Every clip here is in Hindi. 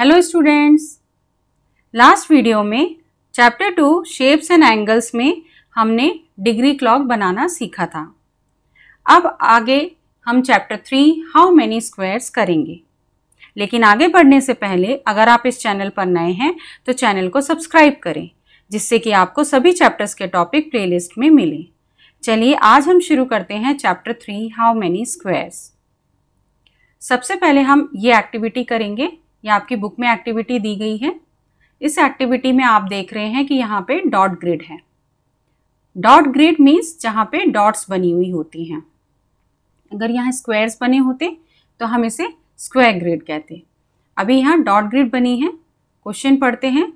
हेलो स्टूडेंट्स लास्ट वीडियो में chapter two shapes and angles में हमने डिग्री क्लॉक बनाना सीखा था अब आगे हम chapter three how many squares करेंगे लेकिन आगे बढ़ने से पहले अगर आप इस चैनल पर नए हैं तो चैनल को सब्सक्राइब करें जिससे कि आपको सभी चैप्टर्स के टॉपिक प्लेलिस्ट में मिले चलिए आज हम शुरू करते हैं chapter three how many squares सबसे पहले हम ये एक्टिविटी करेंगे या आपकी बुक में एक्टिविटी दी गई है इस एक्टिविटी में आप देख रहे हैं कि यहाँ पे डॉट ग्रिड है डॉट ग्रिड मीन्स जहाँ पे डॉट्स बनी हुई होती हैं अगर यहाँ स्क्वायर्स बने होते तो हम इसे स्क्वायर ग्रिड कहते अभी यहाँ डॉट ग्रिड बनी है क्वेश्चन पढ़ते हैं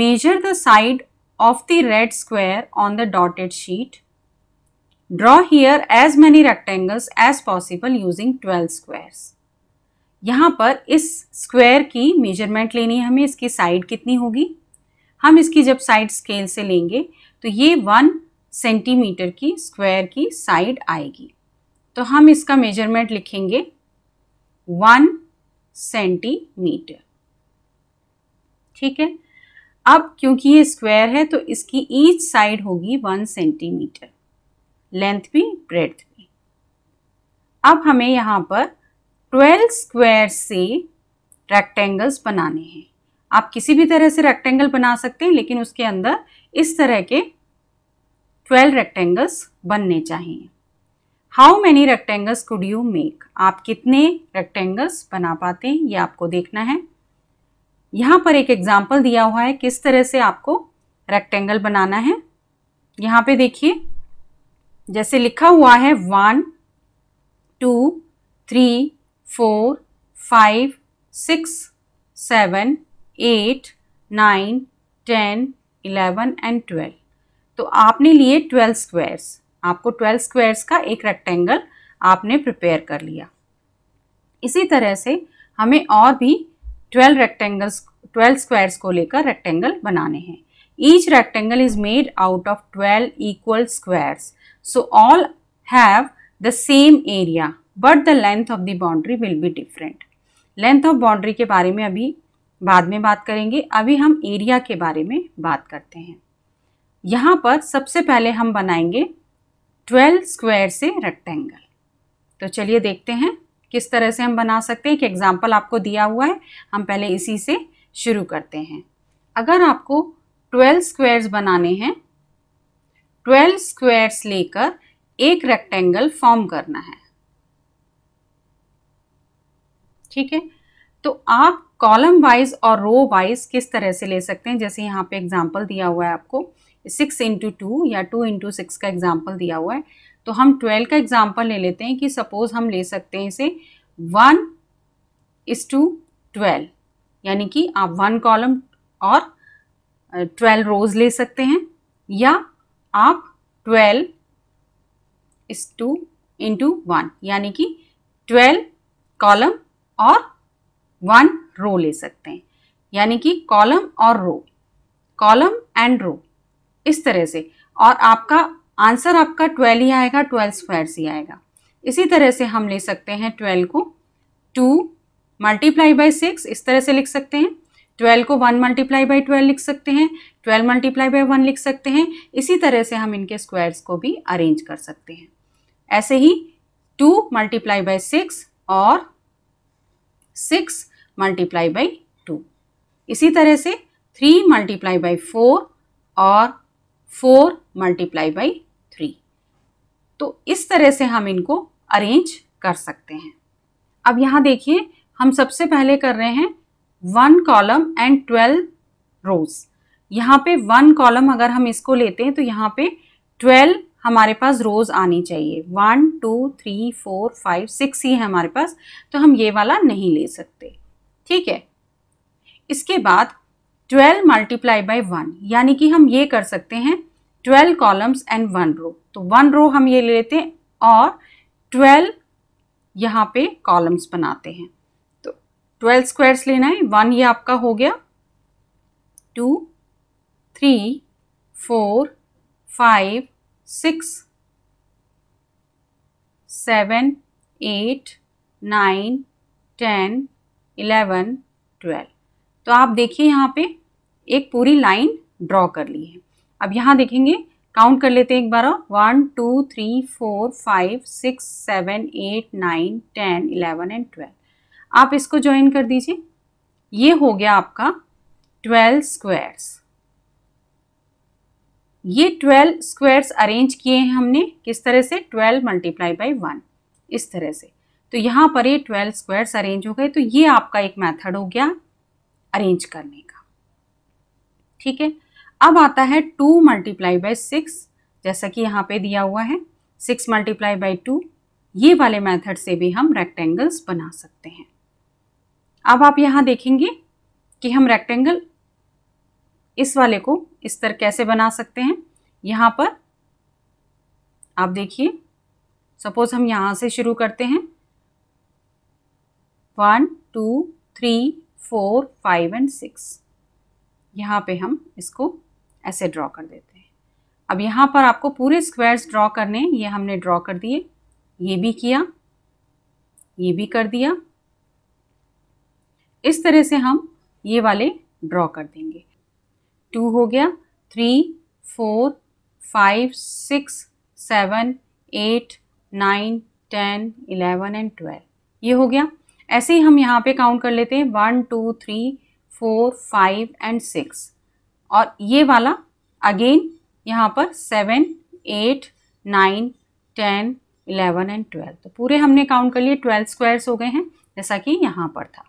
measure the side of the red square on the dotted sheet draw here as many rectangles as possible using twelve squares यहाँ पर इस स्क्वायर की मेजरमेंट लेनी है हमें इसकी साइड कितनी होगी हम इसकी जब साइड स्केल से लेंगे तो ये वन सेंटीमीटर की स्क्वायर की साइड आएगी तो हम इसका मेजरमेंट लिखेंगे वन सेंटीमीटर ठीक है अब क्योंकि ये स्क्वायर है तो इसकी ईच साइड होगी वन सेंटीमीटर लेंथ भी ब्रेथ भी अब हमें यहाँ पर ट्वेल्व स्क्वायर से रेक्टेंगल्स बनाने हैं आप किसी भी तरह से रेक्टेंगल बना सकते हैं लेकिन उसके अंदर इस तरह के ट्वेल्व रेक्टेंगल्स बनने चाहिए how many rectangles could you make आप कितने रेक्टेंगल्स बना पाते हैं ये आपको देखना है यहाँ पर एक एग्जाम्पल दिया हुआ है किस तरह से आपको रेक्टेंगल बनाना है यहाँ पे देखिए जैसे लिखा हुआ है one two three four five six seven eight nine ten eleven and twelve तो आपने लिए ट्वेल्व स्क्वायर्स आपको ट्वेल्व स्क्वायर्स का एक रेक्टेंगल आपने प्रिपेयर कर लिया इसी तरह से हमें और भी ट्वेल्व रेक्टेंगल्स ट्वेल्व स्क्वायर्स को लेकर रेक्टेंगल बनाने हैं each rectangle is made out of twelve equal squares so all have the same area but the length of the boundary will be different length of boundary के बारे में अभी बाद में बात करेंगे अभी हम एरिया के बारे में बात करते हैं यहाँ पर सबसे पहले हम बनाएंगे 12 स्क्वायर से रेक्टेंगल तो चलिए देखते हैं किस तरह से हम बना सकते हैं एक एग्जाम्पल आपको दिया हुआ है हम पहले इसी से शुरू करते हैं अगर आपको 12 स्क्वायर्स बनाने हैं 12 स्क्वायर्स लेकर एक रेक्टेंगल फॉर्म करना है ठीक है तो आप कॉलम वाइज और रो वाइज किस तरह से ले सकते हैं जैसे यहाँ पे एग्जाम्पल दिया हुआ है आपको सिक्स इंटू टू या टू इंटू सिक्स का एग्जाम्पल दिया हुआ है तो हम ट्वेल्व का एग्जाम्पल ले लेते हैं कि सपोज हम ले सकते हैं इसे वन इस टू ट्वेल्व यानी कि आप वन कॉलम और ट्वेल्व रोज ले सकते हैं या आप ट्वेल्व इस टू इंटू वन यानी कि ट्वेल्व कॉलम और वन रो ले सकते हैं यानी कि कॉलम और रो कॉलम एंड रो इस तरह से और आपका आंसर आपका ट्वेल्व ही आएगा ट्वेल्व स्क्वायर ही आएगा इसी तरह से हम ले सकते हैं ट्वेल्व को टू मल्टीप्लाई बाई सिक्स इस तरह से लिख सकते हैं ट्वेल्व को वन मल्टीप्लाई बाई ट्वेल्व लिख सकते हैं ट्वेल्व मल्टीप्लाई बाई वन लिख सकते हैं इसी तरह से हम इनके स्क्वायर्स को भी अरेंज कर सकते हैं ऐसे ही टू मल्टीप्लाई बाई सिक्स और सिक्स मल्टीप्लाई बाई टू इसी तरह से थ्री मल्टीप्लाई बाई फोर और फोर मल्टीप्लाई बाई थ्री तो इस तरह से हम इनको अरेंज कर सकते हैं अब यहाँ देखिए हम सबसे पहले कर रहे हैं one column and twelve rows यहाँ पे वन कॉलम अगर हम इसको लेते हैं तो यहाँ पे ट्वेल्व हमारे पास रोज़ आनी चाहिए one two three four five six ही है हमारे पास तो हम ये वाला नहीं ले सकते ठीक है इसके बाद ट्वेल्व मल्टीप्लाई बाई वन यानी कि हम ये कर सकते हैं twelve columns and one row तो वन रो हम ये ले लेते हैं और ट्वेल्व यहाँ पे कॉलम्स बनाते हैं तो ट्वेल्व स्क्वायर्स लेना है वन ये आपका हो गया two three four five six seven eight nine ten eleven twelve तो आप देखिए यहाँ पे एक पूरी लाइन ड्रॉ कर ली है अब यहाँ देखेंगे काउंट कर लेते हैं एक बार one two three four five six seven eight nine ten eleven and twelve आप इसको ज्वाइन कर दीजिए ये हो गया आपका ट्वेल्व स्क्वायर्स ये ट्वेल्व स्क्वायर्स अरेंज किए हैं हमने किस तरह से ट्वेल्व मल्टीप्लाई बाई वन इस तरह से तो यहाँ पर ये ट्वेल्व स्क्वायर्स अरेंज हो गए तो ये आपका एक मेथड हो गया अरेंज करने का ठीक है अब आता है टू मल्टीप्लाई बाई सिक्स जैसा कि यहाँ पे दिया हुआ है सिक्स मल्टीप्लाई बाई टू ये वाले मेथड से भी हम रेक्टेंगल्स बना सकते हैं अब आप यहाँ देखेंगे कि हम रेक्टेंगल इस वाले को इस तरह कैसे बना सकते हैं यहाँ पर आप देखिए सपोज हम यहाँ से शुरू करते हैं one two three four five and six यहाँ पे हम इसको ऐसे ड्रॉ कर देते हैं अब यहाँ पर आपको पूरे स्क्वायर्स ड्रॉ करने ये हमने ड्रॉ कर दिए ये भी किया ये भी कर दिया इस तरह से हम ये वाले ड्रॉ कर देंगे टू हो गया three four five six seven eight nine ten eleven and twelve ये हो गया ऐसे ही हम यहाँ पे काउंट कर लेते हैं one two three four five and six और ये वाला अगेन यहाँ पर seven eight nine ten eleven and twelve तो पूरे हमने काउंट कर लिए ट्वेल्व स्क्वायर्स हो गए हैं जैसा कि यहाँ पर था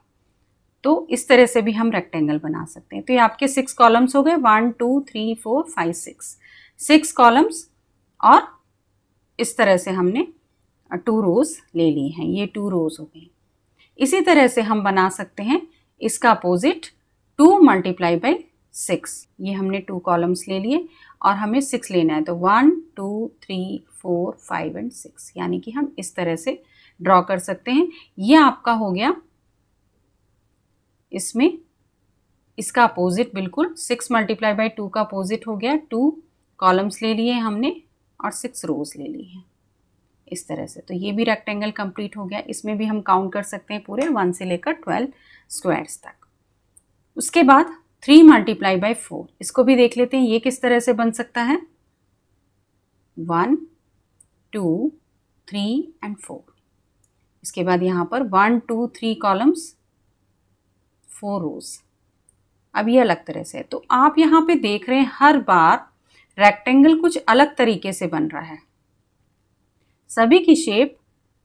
तो इस तरह से भी हम रेक्टेंगल बना सकते हैं तो ये आपके सिक्स कॉलम्स हो गए one two three four five six six columns और इस तरह से हमने टू रोज ले ली हैं ये टू रोज हो गए इसी तरह से हम बना सकते हैं इसका opposite two multiply by six ये हमने टू कॉलम्स ले लिए और हमें सिक्स लेना है तो one two three four five and six यानी कि हम इस तरह से ड्रॉ कर सकते हैं ये आपका हो गया इसमें इसका अपोजिट बिल्कुल सिक्स मल्टीप्लाई बाई टू का अपोजिट हो गया टू कॉलम्स ले लिए हमने और सिक्स रोज ले ली हैं इस तरह से तो ये भी रेक्टेंगल कंप्लीट हो गया इसमें भी हम काउंट कर सकते हैं पूरे वन से लेकर ट्वेल्व स्क्वायर्स तक उसके बाद थ्री मल्टीप्लाई बाई फोर इसको भी देख लेते हैं ये किस तरह से बन सकता है one two three and four इसके बाद यहाँ पर one two three columns four rows अब ये अलग तरह से है तो आप यहाँ पे देख रहे हैं हर बार रेक्टेंगल कुछ अलग तरीके से बन रहा है सभी की शेप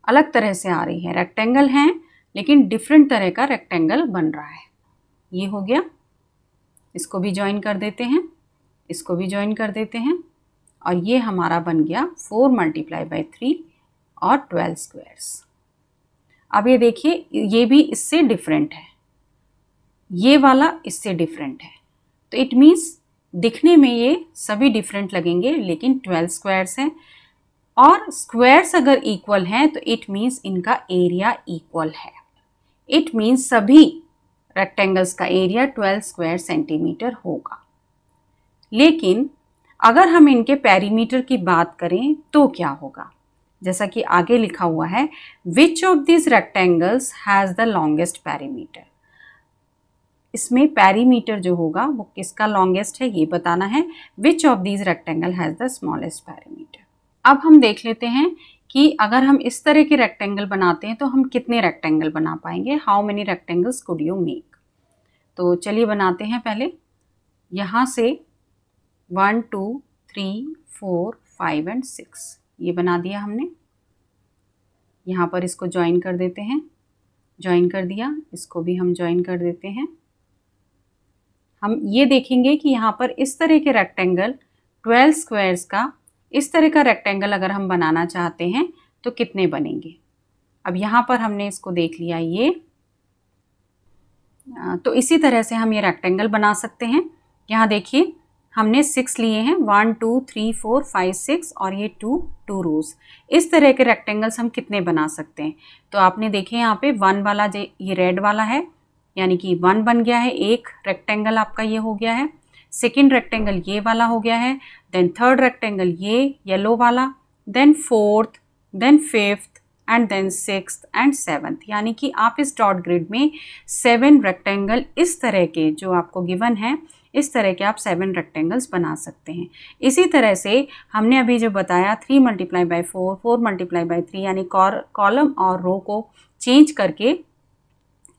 अलग तरह से आ रही है रेक्टेंगल हैं लेकिन डिफरेंट तरह का रेक्टेंगल बन रहा है ये हो गया इसको भी ज्वाइन कर देते हैं इसको भी ज्वाइन कर देते हैं और ये हमारा बन गया फोर मल्टीप्लाई बाई थ्री और ट्वेल्व स्क्वेयर्स अब ये देखिए ये भी इससे डिफरेंट है ये वाला इससे डिफरेंट है तो इट मीन्स दिखने में ये सभी डिफरेंट लगेंगे लेकिन ट्वेल्व स्क्वायर्स हैं और स्क्वायर्स अगर इक्वल हैं तो इट मीन्स इनका एरिया इक्वल है इट मीन्स सभी रेक्टेंगल्स का एरिया ट्वेल्व स्क्वायर सेंटीमीटर होगा लेकिन अगर हम इनके पैरीमीटर की बात करें तो क्या होगा जैसा कि आगे लिखा हुआ है which of this rectangles has the longest perimeter इसमें पैरीमीटर जो होगा वो किसका लॉन्गेस्ट है ये बताना है which of these rectangle has the smallest perimeter अब हम देख लेते हैं कि अगर हम इस तरह के रेक्टेंगल बनाते हैं तो हम कितने रेक्टेंगल बना पाएंगे how many rectangles could you make तो चलिए बनाते हैं पहले यहाँ से one two three four five and six ये बना दिया हमने यहाँ पर इसको ज्वाइन कर देते हैं ज्वाइन कर दिया इसको भी हम ज्वाइन कर देते हैं हम ये देखेंगे कि यहाँ पर इस तरह के रेक्टेंगल ट्वेल्व स्क्वायर्स का इस तरह का रेक्टेंगल अगर हम बनाना चाहते हैं तो कितने बनेंगे अब यहाँ पर हमने इसको देख लिया ये तो इसी तरह से हम ये रेक्टेंगल बना सकते हैं यहाँ देखिए हमने सिक्स लिए हैं one two three four five six और ये टू टू रोज इस तरह के रेक्टेंगल्स हम कितने बना सकते हैं तो आपने देखे यहाँ पे वन वाला ये रेड वाला है यानी कि वन बन गया है एक रेक्टेंगल आपका ये हो गया है सेकेंड रेक्टेंगल ये वाला हो गया है देन थर्ड रेक्टेंगल ये येलो वाला then fourth then fifth and then six and seventh यानी कि आप इस डॉट ग्रिड में सेवन रेक्टेंगल इस तरह के जो आपको गिवन है इस तरह के आप सेवन रेक्टेंगल्स बना सकते हैं इसी तरह से हमने अभी जो बताया three multiply by four four multiply by three यानी कॉलम और रो को चेंज करके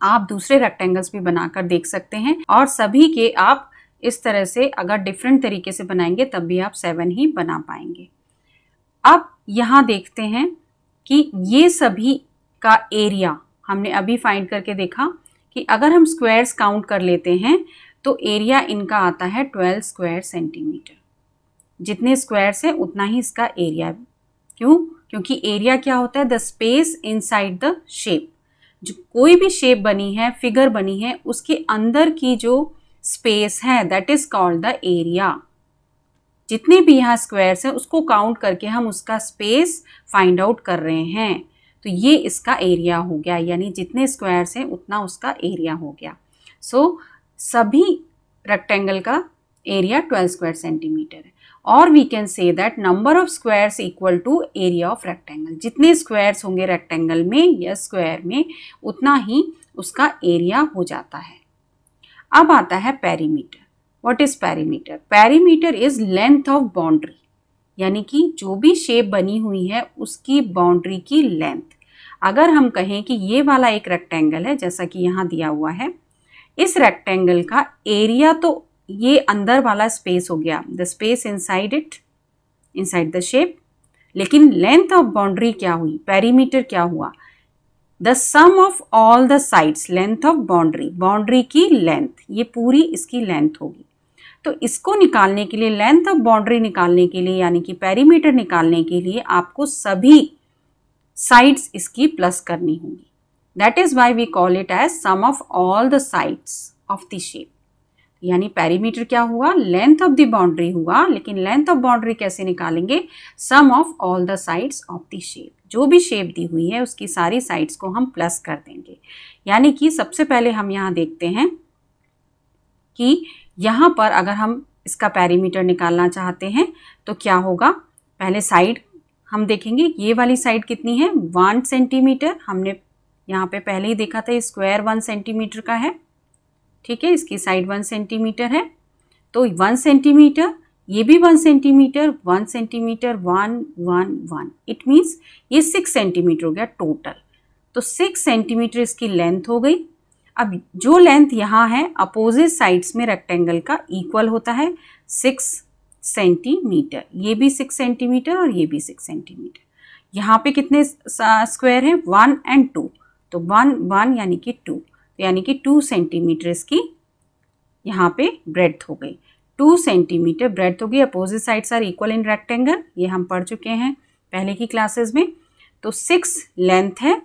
आप दूसरे रेक्टेंगल्स भी बनाकर देख सकते हैं और सभी के आप इस तरह से अगर डिफरेंट तरीके से बनाएंगे तब भी आप सेवन ही बना पाएंगे अब यहाँ देखते हैं कि ये सभी का एरिया हमने अभी फाइंड करके देखा कि अगर हम स्क्वायर्स काउंट कर लेते हैं तो एरिया इनका आता है ट्वेल्व स्क्वायर सेंटीमीटर जितने स्क्वायर्स हैं उतना ही इसका एरिया क्यों क्योंकि एरिया क्या होता है the space inside the shape जो कोई भी शेप बनी है फिगर बनी है उसके अंदर की जो स्पेस है that is called the area जितने भी यहाँ स्क्वायर्स हैं उसको काउंट करके हम उसका स्पेस फाइंड आउट कर रहे हैं तो ये इसका एरिया हो गया यानी जितने स्क्वायर्स हैं उतना उसका एरिया हो गया सो so, सभी रेक्टेंगल का एरिया 12 स्क्वायर सेंटीमीटर है और we can say that number of squares equal to area of rectangle जितने स्क्वायर्स होंगे रेक्टेंगल में या स्क्वायर में उतना ही उसका एरिया हो जाता है अब आता है perimeter what is perimeter perimeter is length of boundary यानी कि जो भी शेप बनी हुई है उसकी बाउंड्री की लेंथ अगर हम कहें कि ये वाला एक रेक्टेंगल है जैसा कि यहाँ दिया हुआ है इस रेक्टेंगल का एरिया तो ये अंदर वाला स्पेस हो गया the space inside it inside the shape लेकिन लेंथ ऑफ बाउंड्री क्या हुई पेरीमीटर क्या हुआ the sum of all the sides length of boundary boundary की लेंथ ये पूरी इसकी लेंथ होगी तो इसको निकालने के लिए लेंथ ऑफ बाउंड्री निकालने के लिए यानी कि पेरीमीटर निकालने के लिए आपको सभी साइड्स इसकी प्लस करनी होगी that is why we call it as sum of all the sides of the shape यानी पैरीमीटर क्या हुआ लेंथ ऑफ द बाउंड्री हुआ लेकिन लेंथ ऑफ बाउंड्री कैसे निकालेंगे sum of all the sides of the shape जो भी शेप दी हुई है उसकी सारी साइड्स को हम प्लस कर देंगे यानी कि सबसे पहले हम यहाँ देखते हैं कि यहाँ पर अगर हम इसका पैरीमीटर निकालना चाहते हैं तो क्या होगा पहले साइड हम देखेंगे ये वाली साइड कितनी है वन सेंटीमीटर हमने यहाँ पे पहले ही देखा था स्क्वायर वन सेंटीमीटर का है ठीक है इसकी साइड वन सेंटीमीटर है तो वन सेंटीमीटर ये भी one centimetre one centimetre one one one it means ये सिक्स सेंटीमीटर हो गया टोटल तो सिक्स सेंटीमीटर इसकी लेंथ हो गई अब जो लेंथ यहाँ है अपोजिट साइड्स में रेक्टेंगल का इक्वल होता है सिक्स सेंटीमीटर ये भी सिक्स सेंटीमीटर और ये भी सिक्स सेंटीमीटर यहाँ पे कितने स्क्वायर हैं वन एंड टू तो वन वन यानी कि टू तो यानी कि टू सेंटीमीटर इसकी यहाँ पे ब्रेथ हो गई टू सेंटीमीटर ब्रेथ हो गई opposite sides are equal in rectangle ये हम पढ़ चुके हैं पहले की क्लासेस में तो सिक्स लेंथ है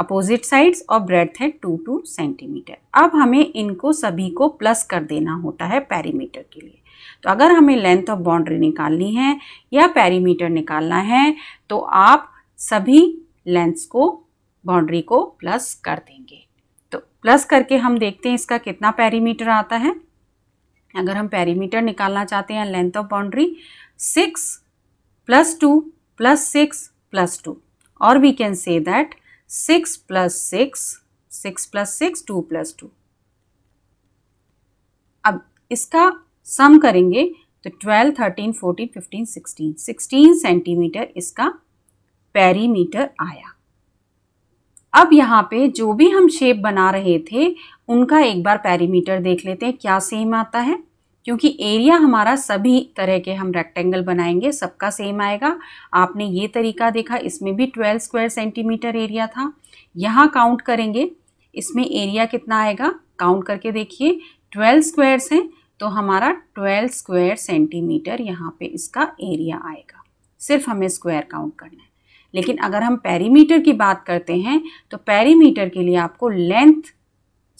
अपोजिट साइड्स और ब्रेथ है टू टू सेंटीमीटर अब हमें इनको सभी को प्लस कर देना होता है पैरीमीटर के लिए तो अगर हमें लेंथ ऑफ बाउंड्री निकालनी है या पैरीमीटर निकालना है तो आप सभी लेंथ्स को बाउंड्री को प्लस कर देंगे प्लस करके हम देखते हैं इसका कितना पैरीमीटर आता है अगर हम पैरीमीटर निकालना चाहते हैं length of boundary six plus two plus six plus two और we can say that six plus six six plus six two plus two अब इसका सम करेंगे तो twelve thirteen fourteen fifteen sixteen sixteen centimetre इसका पेरीमीटर आया अब यहाँ पे जो भी हम शेप बना रहे थे उनका एक बार पैरीमीटर देख लेते हैं क्या सेम आता है क्योंकि एरिया हमारा सभी तरह के हम रेक्टेंगल बनाएंगे सबका सेम आएगा आपने ये तरीका देखा इसमें भी 12 स्क्वायर सेंटीमीटर एरिया था यहाँ काउंट करेंगे इसमें एरिया कितना आएगा काउंट करके देखिए 12 स्क्वायर्स हैं तो हमारा 12 स्क्वायर सेंटीमीटर यहाँ पे इसका एरिया आएगा सिर्फ हमें स्क्वायर काउंट करना है लेकिन अगर हम पैरीमीटर की बात करते हैं तो पैरीमीटर के लिए आपको लेंथ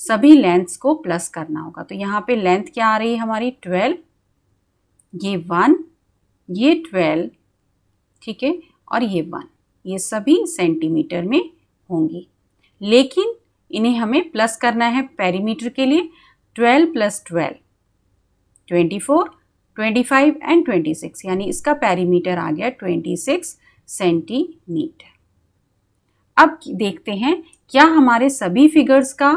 सभी लेंथ्स को प्लस करना होगा तो यहाँ पे लेंथ क्या आ रही है हमारी ट्वेल्व ये वन ये ट्वेल्व ठीक है और ये वन ये सभी सेंटीमीटर में होंगी लेकिन इन्हें हमें प्लस करना है पैरीमीटर के लिए twelve plus twelve twenty four twenty five and twenty six यानी इसका पैरीमीटर आ गया ट्वेंटी सिक्स सेंटीमीटर अब देखते हैं क्या हमारे सभी फिगर्स का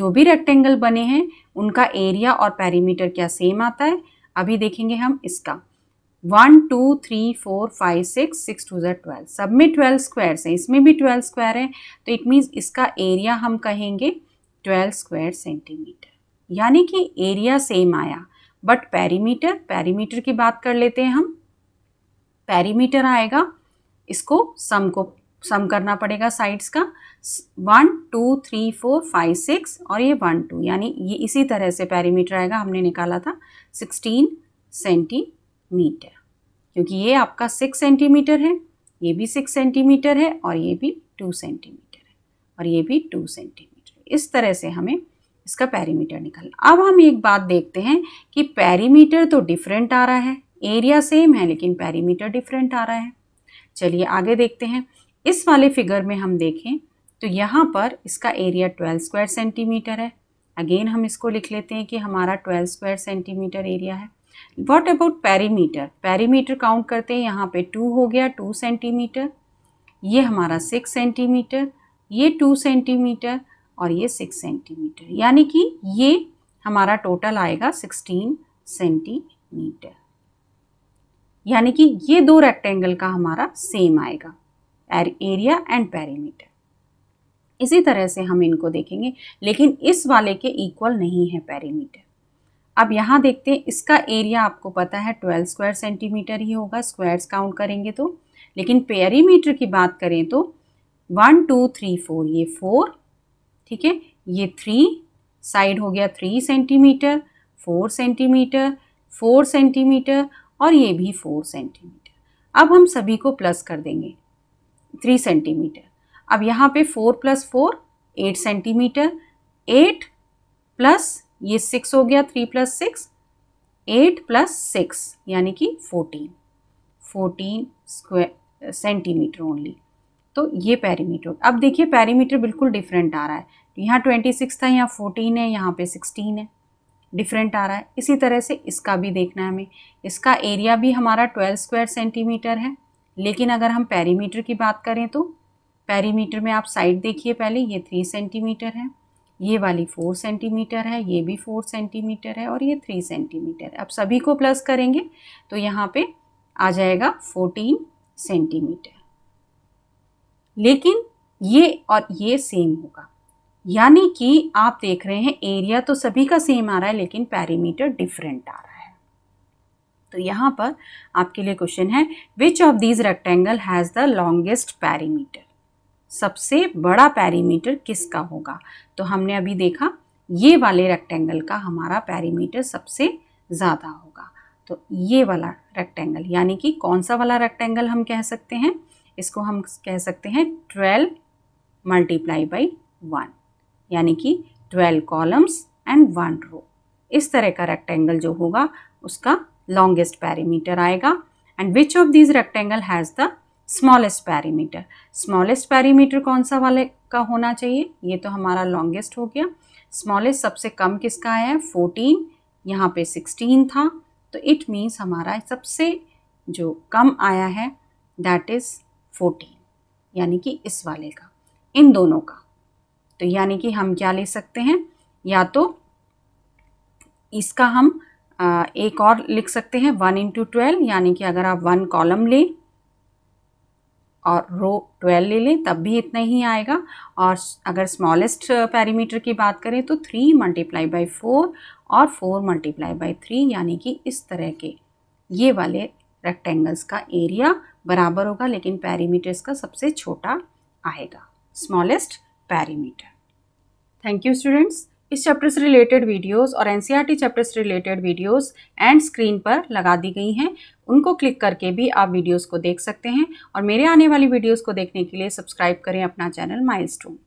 जो भी रेक्टेंगल बने हैं उनका एरिया और पैरीमीटर क्या सेम आता है अभी देखेंगे हम इसका one two three four five six six two ज़र ट्वेल्व सब में ट्वेल्व स्क्वायर्स हैं इसमें भी ट्वेल्व स्क्वायर है तो इट मीन्स इसका एरिया हम कहेंगे ट्वेल्व स्क्वायर सेंटीमीटर यानी कि एरिया सेम आया बट पैरीमीटर पैरीमीटर की बात कर लेते हैं हम पैरीमीटर आएगा इसको सम को सम करना पड़ेगा साइड्स का one two three four five six और ये वन टू यानी ये इसी तरह से पैरीमीटर आएगा हमने निकाला था सिक्सटीन सेंटीमीटर क्योंकि ये आपका सिक्स सेंटीमीटर है ये भी सिक्स सेंटीमीटर है और ये भी टू सेंटीमीटर है और ये भी टू सेंटीमीटर इस तरह से हमें इसका पैरीमीटर निकालना अब हम एक बात देखते हैं कि पैरीमीटर तो डिफरेंट आ रहा है एरिया सेम है लेकिन पैरीमीटर डिफरेंट आ रहा है चलिए आगे देखते हैं इस वाले फिगर में हम देखें तो यहाँ पर इसका एरिया ट्वेल्व स्क्वायर सेंटीमीटर है अगेन हम इसको लिख लेते हैं कि हमारा ट्वेल्व स्क्वायर सेंटीमीटर एरिया है what about perimeter perimeter count करते हैं यहाँ पे टू हो गया टू सेंटीमीटर ये हमारा सिक्स सेंटीमीटर ये टू सेंटीमीटर और ये सिक्स सेंटीमीटर यानी कि ये हमारा टोटल आएगा सिक्सटीन सेंटीमीटर यानी कि ये दो रेक्टेंगल का हमारा सेम आएगा एरिया एंड पैरीमीटर इसी तरह से हम इनको देखेंगे लेकिन इस वाले के इक्वल नहीं है पैरीमीटर अब यहाँ देखते हैं इसका एरिया आपको पता है 12 स्क्वायर सेंटीमीटर ही होगा स्क्वायर्स काउंट करेंगे तो लेकिन पेरीमीटर की बात करें तो वन टू थ्री फोर ये फोर ठीक है ये थ्री साइड हो गया three centimetre four centimetre four centimetre और ये भी फोर सेंटीमीटर अब हम सभी को प्लस कर देंगे थ्री सेंटीमीटर अब यहाँ पे four plus four eight centimetre eight plus ये सिक्स हो गया three plus six eight plus six यानी कि fourteen fourteen square centimetre only तो ये पैरीमीटर अब देखिए पैरीमीटर बिल्कुल डिफरेंट आ रहा है तो यहाँ ट्वेंटी सिक्स था यहाँ फोर्टीन है यहाँ पे सिक्सटीन है डिफरेंट आ रहा है इसी तरह से इसका भी देखना है हमें इसका एरिया भी हमारा ट्वेल्व स्क्वायर सेंटीमीटर है लेकिन अगर हम पैरीमीटर की बात करें तो पैरीमीटर में आप साइड देखिए पहले ये थ्री सेंटीमीटर है ये वाली फोर सेंटीमीटर है ये भी फोर सेंटीमीटर है और ये थ्री सेंटीमीटर है अब सभी को प्लस करेंगे तो यहाँ पे आ जाएगा फोर्टीन सेंटीमीटर लेकिन ये और ये सेम होगा यानी कि आप देख रहे हैं एरिया तो सभी का सेम आ रहा है लेकिन पैरीमीटर डिफरेंट आ रहा है तो यहाँ पर आपके लिए क्वेश्चन है which of these rectangle has the longest perimeter सबसे बड़ा पैरीमीटर किसका होगा तो हमने अभी देखा ये वाले रेक्टेंगल का हमारा पैरीमीटर सबसे ज़्यादा होगा तो ये वाला रेक्टेंगल यानी कि कौन सा वाला रेक्टेंगल हम कह सकते हैं इसको हम कह सकते हैं ट्वेल्व मल्टीप्लाई बाई वन यानी कि twelve columns and one row इस तरह का रेक्टेंगल जो होगा उसका लॉन्गेस्ट पैरीमीटर आएगा and which of this rectangle has the smallest perimeter smallest perimeter कौन सा वाले का होना चाहिए ये तो हमारा लॉन्गेस्ट हो गया स्मॉलेस्ट सबसे कम किसका आया है फोर्टीन यहाँ पे सिक्सटीन था तो इट मीन्स हमारा सबसे जो कम आया है दैट इज़ फोर्टीन यानी कि इस वाले का इन दोनों का तो यानी कि हम क्या ले सकते हैं या तो इसका हम एक और लिख सकते हैं वन इंटू ट्वेल्व यानी कि अगर आप वन कॉलम लें और रो ट्वेल्व ले लें तब भी इतना ही आएगा और अगर स्मॉलेस्ट पैरीमीटर की बात करें तो थ्री मल्टीप्लाई बाई फोर और फोर मल्टीप्लाई बाई थ्री यानी कि इस तरह के ये वाले रेक्टेंगल्स का एरिया बराबर होगा लेकिन पैरीमीटर्स का सबसे छोटा आएगा smallest perimeter thank you students इस चैप्टर से रिलेटेड वीडियोस और एनसीईआरटी चैप्टर से रिलेटेड वीडियोस एंड स्क्रीन पर लगा दी गई हैं उनको क्लिक करके भी आप वीडियोस को देख सकते हैं और मेरे आने वाली वीडियोस को देखने के लिए सब्सक्राइब करें अपना चैनल माइलस्टोन